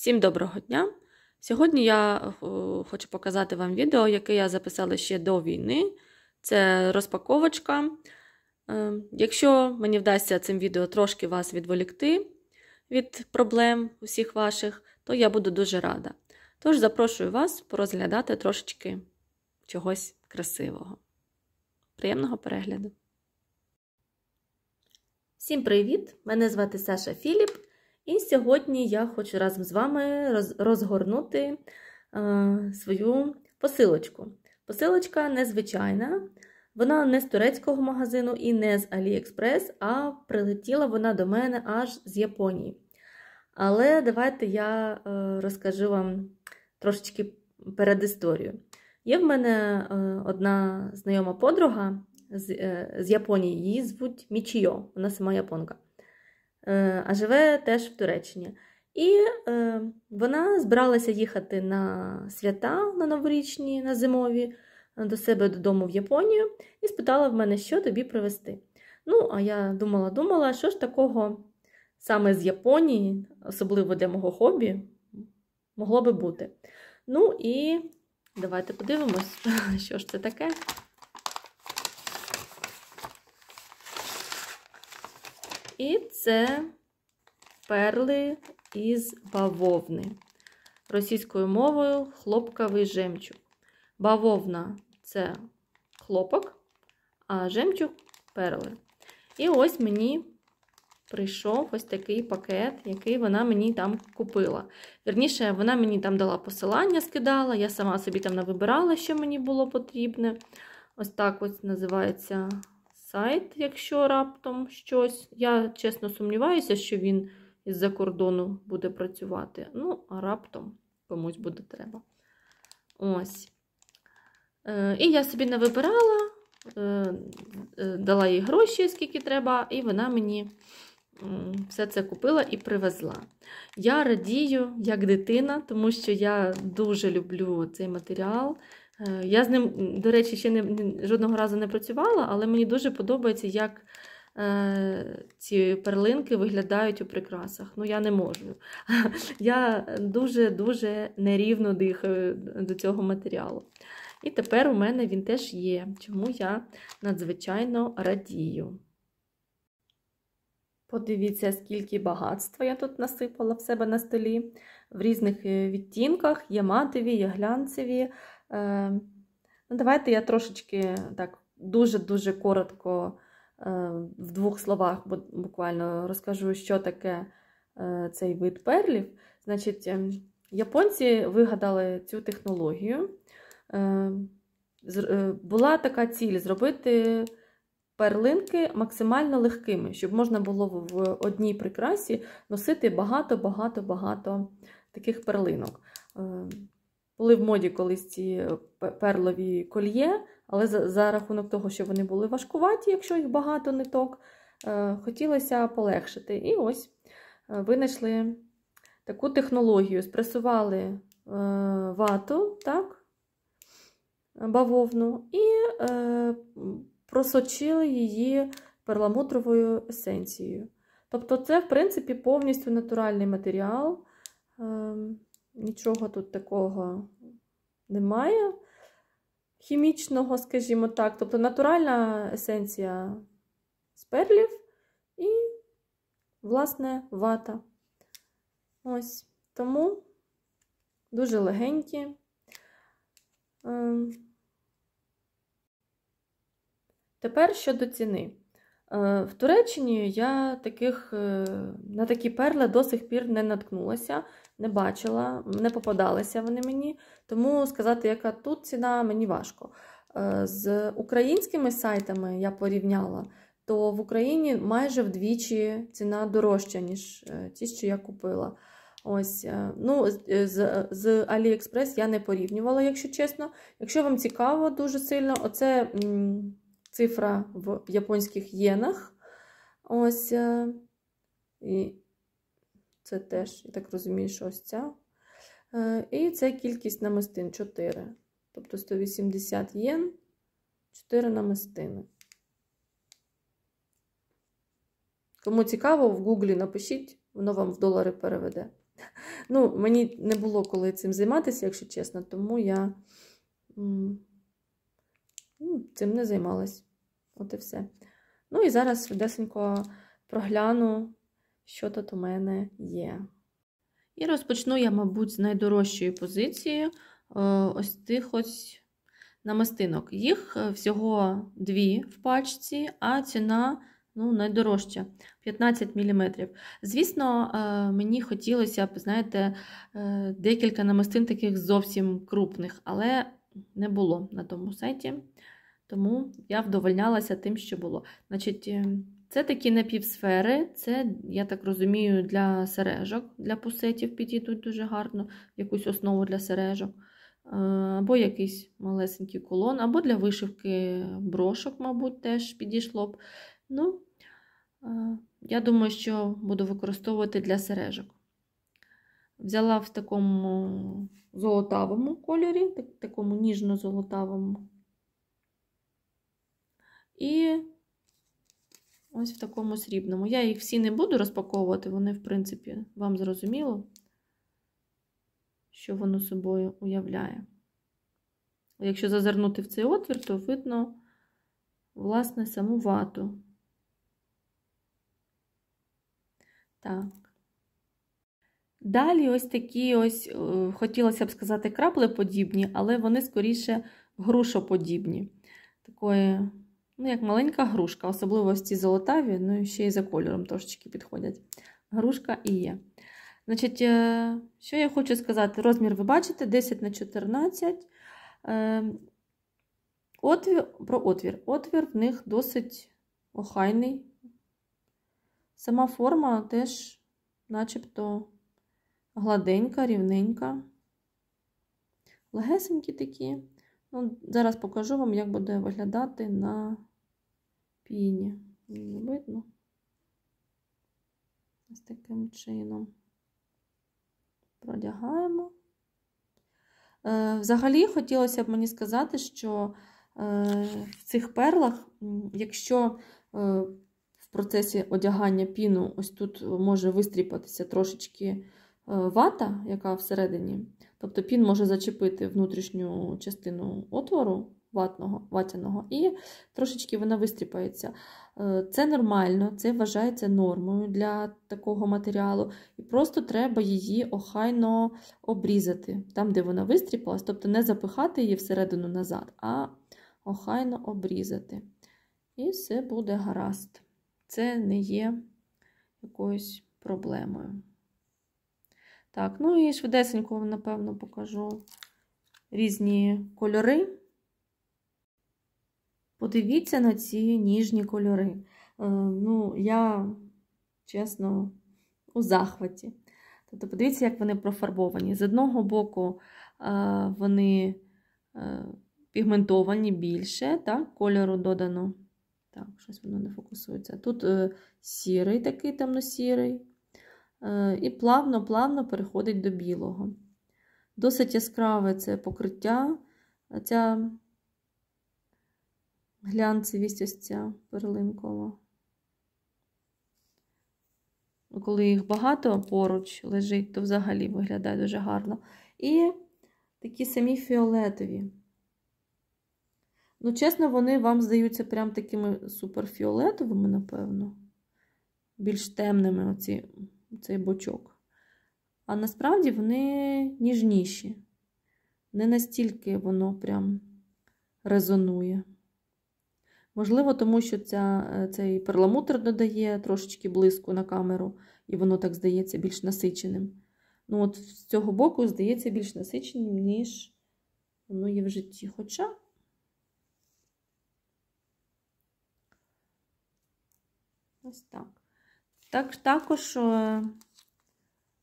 Всім доброго дня! Сьогодні я е, хочу показати вам відео, яке я записала ще до війни. Це розпаковочка. Е, якщо мені вдасться цим відео трошки вас відволікти від проблем усіх ваших, то я буду дуже рада. Тож запрошую вас порозглядати трошечки чогось красивого. Приємного перегляду! Всім привіт! Мене звати Саша Філіп. І сьогодні я хочу разом з вами розгорнути е, свою посилочку. Посилочка незвичайна, вона не з турецького магазину і не з Aliexpress, а прилетіла вона до мене аж з Японії. Але давайте я е, розкажу вам трошечки передісторію. Є в мене е, одна знайома подруга з Японії, її звуть Мічіо, вона сама японка. Е, а живе теж в Туреччині. І е, вона збиралася їхати на свята на новорічні, на зимові, е, до себе додому в Японію, і спитала в мене, що тобі привезти. Ну, а я думала-думала, що ж такого саме з Японії, особливо для мого хобі, могло би бути. Ну і давайте подивимось, що ж це таке. І це перли із бавовни. Російською мовою хлопковий жемчуг. Бавовна це хлопок, а жемчуг перли. І ось мені прийшов ось такий пакет, який вона мені там купила. Вірніше, вона мені там дала посилання, скидала, я сама собі там навибирала, що мені було потрібне. Ось так ось називається сайт, якщо раптом щось. Я чесно сумніваюся, що він із-за кордону буде працювати. Ну, а раптом комусь буде треба. Ось. Е, і я собі не вибирала, е, е, дала їй гроші, скільки треба, і вона мені все це купила і привезла. Я радію як дитина, тому що я дуже люблю цей матеріал. Е, я з ним, до речі, ще не, жодного разу не працювала, але мені дуже подобається, як е, ці перлинки виглядають у прикрасах. Ну, я не можу. Я дуже-дуже нерівно дихаю до цього матеріалу. І тепер у мене він теж є, чому я надзвичайно радію. Подивіться, скільки багатства я тут насипала в себе на столі. В різних е, відтінках є матові, є глянцеві, Ем, ну, Давайте я трошечки так дуже-дуже коротко, ем, в двох словах буквально розкажу, що таке е, цей вид перлів. Значить, ем, японці вигадали цю технологію. Е, була така ціль зробити перлинки максимально легкими, щоб можна було в одній прикрасі носити багато-багато-багато таких перлинок. Були в моді колись ці е, перлові кольє, але за, за рахунок того, що вони були важкуваті, якщо їх багато ниток, е, хотілося полегшити. І ось е, винайшли таку технологію. Спресували е, вату, так, бавовну, і е, просочили її перламутровою есенцією. Тобто, це, в принципі, повністю натуральний матеріал. Е, Нічого тут такого немає. Хімічного, скажімо так, тобто натуральна есенція з перлів і, власне, вата. Ось. Тому дуже легенькі. Ем. Тепер щодо ціни. Е, в Туреччині я таких, е, на такі перли до сих пір не наткнулася не бачила, не попадалися вони мені. Тому сказати, яка тут ціна, мені важко. Е, з українськими сайтами я порівняла, то в Україні майже вдвічі ціна дорожча, ніж е, ті, що я купила. Ось, е, ну, З з Aliexpress я не порівнювала, якщо чесно. Якщо вам цікаво, дуже сильно, оце м, цифра в японських єнах. Ось. І це теж, я так розумію, що ось ця. Е, і це кількість намистин 4. Тобто 180 єн, 4 намистини. Кому цікаво, в Гуглі напишіть, воно вам в долари переведе. Ну, мені не було коли цим займатися, якщо чесно, тому я ну, цим не займалась. От і все. Ну і зараз швидесенько прогляну що тут у мене є. І розпочну я, мабуть, з найдорожчої позиції е, ось тих ось намастинок. Їх е, всього дві в пачці, а ціна ну, найдорожча 15 мм. Звісно, е, мені хотілося б, знаєте, декілька намастин таких зовсім крупних, але не було на тому сайті. Тому я вдовольнялася тим, що було. Значить, ем, це такі напівсфери, це, я так розумію, для сережок, для пусетів підійдуть дуже гарно, якусь основу для сережок, е, або якийсь малесенький колон, або для вишивки брошок, мабуть, теж підійшло б. Ну, е, Я думаю, що буду використовувати для сережок. Взяла в такому золотавому кольорі, такому ніжно-золотавому. І Ось в такому срібному. Я їх всі не буду розпаковувати, вони, в принципі, вам зрозуміло, що воно собою уявляє. Якщо зазирнути в цей отвір, то видно, власне, саму вату. Так. Далі ось такі ось, е, хотілося б сказати, краплеподібні, але вони скоріше грушоподібні. Такої ну, як маленька грушка, особливо ось ці золотаві, ну і ще й за кольором трошечки підходять. Грушка і є. Значить, е, Що я хочу сказати? Розмір ви бачите: 10 на 14. Е, отвір, Про отвір. Отвір в них досить охайний. Сама форма теж, начебто, гладенька, рівненька. Легесенькі такі. Ну, Зараз покажу вам, як буде виглядати на піні. Не видно. Ось таким чином продягаємо. Е, взагалі, хотілося б мені сказати, що е, в цих перлах, якщо е, в процесі одягання піну, ось тут може вистріпатися трошечки вата, яка всередині, тобто пін може зачепити внутрішню частину отвору ватного, ватяного, і трошечки вона вистріпається. Е, це нормально, це вважається нормою для такого матеріалу. І просто треба її охайно обрізати, там, де вона вистріпалась, тобто не запихати її всередину назад, а охайно обрізати. І все буде гаразд. Це не є якоюсь проблемою. Так, ну і швидесенько, напевно, покажу різні кольори. Подивіться на ці ніжні кольори. Е, ну, я, чесно, у захваті. Тобто, подивіться, як вони профарбовані. З одного боку, е, вони е, пігментовані більше, так, кольору додано. Так, щось воно не фокусується. Тут сірий такий темно-сірий. І плавно-плавно переходить до білого. Досить яскраве це покриття. Ця глянцевість ось ця перлинкова. Ну, коли їх багато поруч лежить, то взагалі виглядає дуже гарно. І такі самі фіолетові. Ну, чесно, вони вам здаються прям такими суперфіолетовими, напевно. Більш темними оці, цей бочок. А насправді вони ніжніші. Не настільки воно прям резонує. Можливо, тому що ця, е, цей перламутр додає трошечки блиску на камеру, і воно так здається більш насиченим. Ну, от з цього боку, здається, більш насиченим, ніж воно ну, є в житті. Хоча. Ось так. Так, Також, е,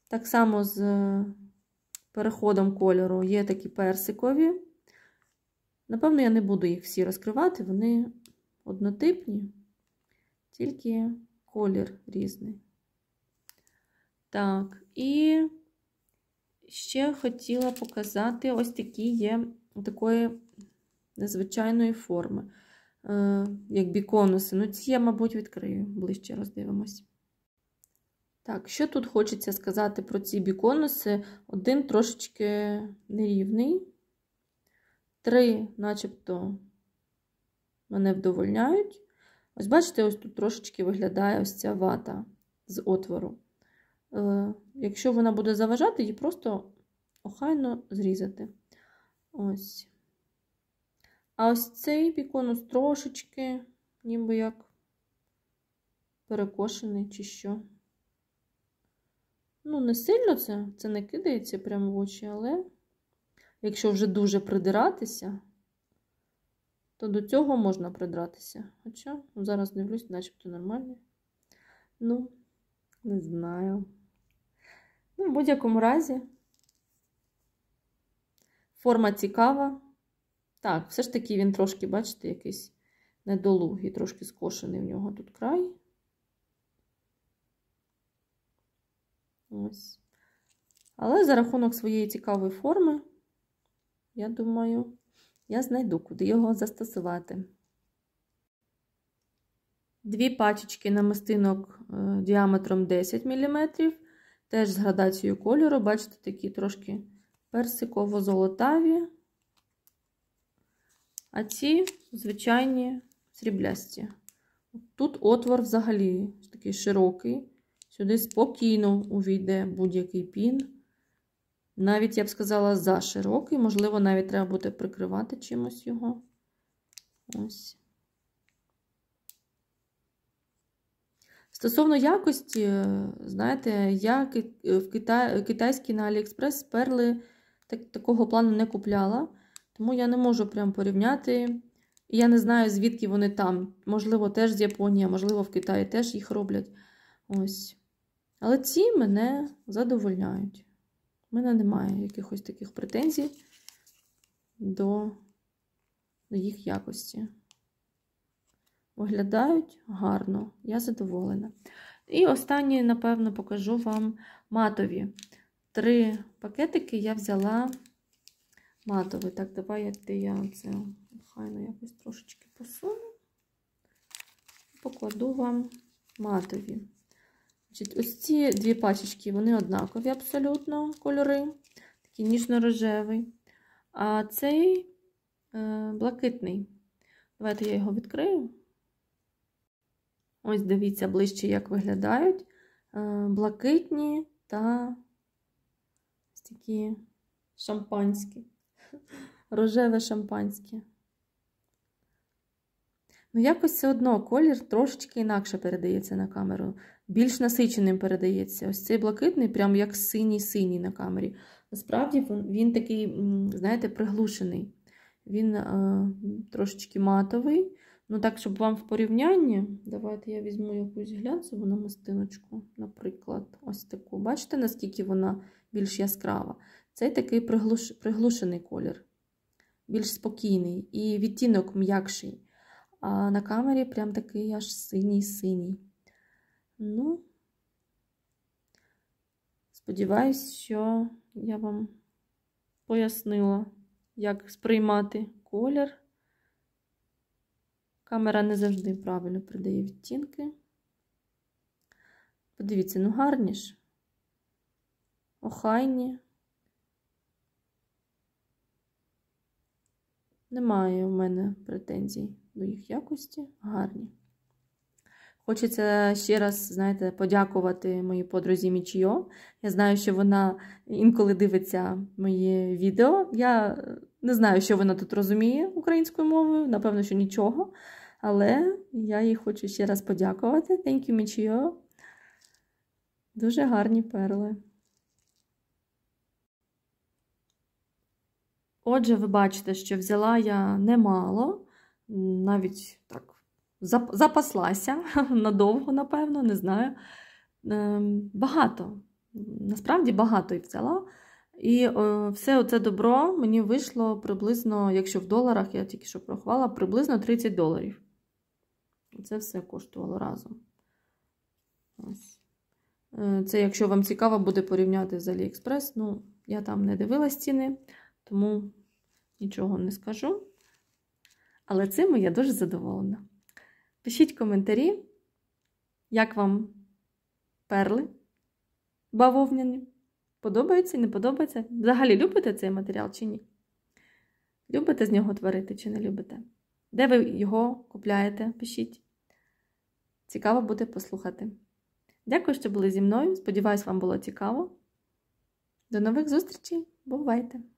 так само з е, переходом кольору є такі персикові. Напевно, я не буду їх всі розкривати, вони однотипні, тільки колір різний. Так, і ще хотіла показати ось такі є такої незвичайної форми, е, як біконуси. Ну, ці я, мабуть, відкрию, ближче роздивимось. Так, що тут хочеться сказати про ці біконуси? Один трошечки нерівний, три, начебто мене вдовольняють. Ось, бачите, ось тут трошечки виглядає ось ця вата з отвору. Е, якщо вона буде заважати, її просто охайно зрізати. Ось. А ось цей піконус трошечки, ніби як перекошений чи що. Ну, не сильно це, це не кидається прямо в очі, але якщо вже дуже придиратися, то до цього можна придратися. Хоча ну, зараз дивлюсь, начебто нормальний. Ну, не знаю. Ну, в будь-якому разі. Форма цікава. Так, все ж таки він трошки, бачите, якийсь недолугий, трошки скошений в нього тут край. Ось. Але за рахунок своєї цікавої форми, я думаю я знайду, куди його застосувати. Дві пачечки намистинок е, діаметром 10 мм, теж з градацією кольору, бачите, такі трошки персиково-золотаві, а ці звичайні сріблясті. Тут отвор взагалі такий широкий, сюди спокійно увійде будь-який пін. Навіть, я б сказала, за широкий, можливо, навіть треба буде прикривати чимось його. Ось. Стосовно якості, знаєте, я в Кита... китайській на Аліекспрес перли так... такого плану не купляла, тому я не можу прям порівняти. І я не знаю, звідки вони там. Можливо, теж з Японії, можливо, в Китаї теж їх роблять. Ось. Але ці мене задовольняють. У мене немає якихось таких претензій до, до їх якості. Виглядають гарно, я задоволена. І останнє, напевно, покажу вам матові. Три пакетики я взяла матові. Так, давайте я це хайно ну, якось трошечки посуну покладу вам матові. Ось ці дві пачечки, вони однакові абсолютно кольори, такий ніжно-рожевий. А цей е, блакитний. Давайте я його відкрию. Ось дивіться ближче, як виглядають. Е, блакитні та такі шампанські, рожеве шампанське. Ну, якось все одно колір трошечки інакше передається на камеру. Більш насиченим передається. Ось цей блакитний, прям як синій-синій на камері. Насправді він такий, знаєте, приглушений. Він е, трошечки матовий. Ну, так, щоб вам в порівнянні, давайте я візьму якусь глянцеву на мастиночку, наприклад, ось таку. Бачите, наскільки вона більш яскрава? Цей такий приглуш... приглушений колір, більш спокійний і відтінок м'якший. А на камері прям такий аж синій-синій. Ну, сподіваюсь, що я вам пояснила, як сприймати колір. Камера не завжди правильно придає відтінки. Подивіться, ну гарні ж, охайні. Немає у мене претензій до їх якості гарні. Хочеться ще раз, знаєте, подякувати моїй подрузі Мічіо. Я знаю, що вона інколи дивиться мої відео. Я е, не знаю, що вона тут розуміє українською мовою, напевно, що нічого. Але я їй хочу ще раз подякувати. Thank you, Мічіо. Дуже гарні перли. Отже, ви бачите, що взяла я немало навіть так запаслася надовго, напевно, не знаю. Ем, багато, насправді багато і взяла. І е, все це добро мені вийшло приблизно, якщо в доларах, я тільки що прохвала, приблизно 30 доларів. Це все коштувало разом. Ось. Е, це, якщо вам цікаво, буде порівняти з Aliexpress. Ну, я там не дивилась ціни, тому нічого не скажу. Але цим я дуже задоволена. Пишіть коментарі, як вам перли бавовняні. Подобаються не подобається? Взагалі любите цей матеріал чи ні? Любите з нього творити чи не любите? Де ви його купляєте? Пишіть. Цікаво буде послухати. Дякую, що були зі мною. Сподіваюсь, вам було цікаво. До нових зустрічей. Бувайте!